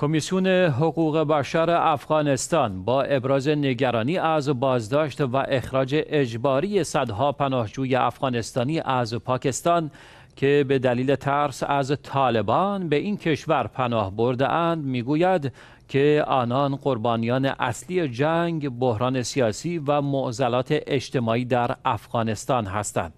کمیسیون حقوق بشر افغانستان با ابراز نگرانی از بازداشت و اخراج اجباری صدها پناهجوی افغانستانی از پاکستان که به دلیل ترس از طالبان به این کشور پناه برده اند گوید که آنان قربانیان اصلی جنگ، بحران سیاسی و معضلات اجتماعی در افغانستان هستند.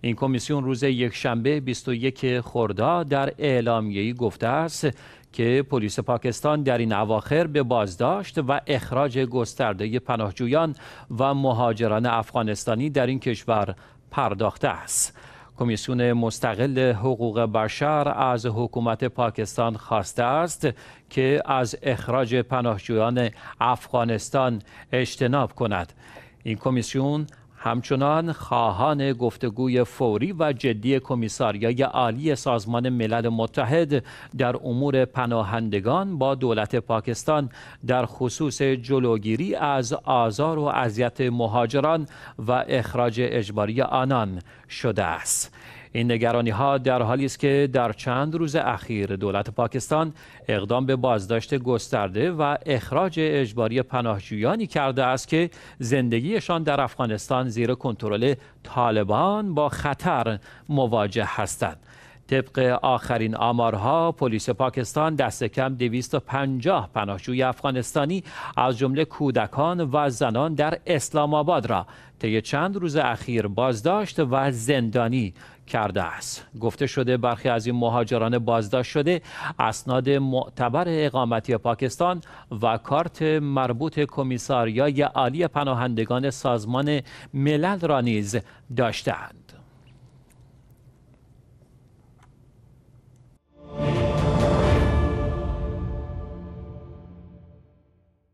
این کمیسیون روز یکشنبه 21 خرداد در اعلامیه‌ای گفته است که پلیس پاکستان در این اواخر به بازداشت و اخراج گسترده پناهجویان و مهاجران افغانستانی در این کشور پرداخته است. کمیسیون مستقل حقوق بشر از حکومت پاکستان خواسته است که از اخراج پناهجویان افغانستان اجتناب کند. این کمیسیون همچنان خواهان گفتگوی فوری و جدی کمیساریای عالی سازمان ملل متحد در امور پناهندگان با دولت پاکستان در خصوص جلوگیری از آزار و اذیت مهاجران و اخراج اجباری آنان شده است. این نگرانی ها در حالی است که در چند روز اخیر دولت پاکستان اقدام به بازداشت گسترده و اخراج اجباری پناهجویانی کرده است که زندگیشان در افغانستان زیر کنترل طالبان با خطر مواجه هستند طبق آخرین آمارها پلیس پاکستان دست کم 250 پناهجوی افغانستانی از جمله کودکان و زنان در اسلام آباد را طی چند روز اخیر بازداشت و زندانی کرده است گفته شده برخی از این مهاجران بازداشت شده اسناد معتبر اقامتی پاکستان و کارت مربوط کمیساریای عالی پناهندگان سازمان ملل را نیز داشتند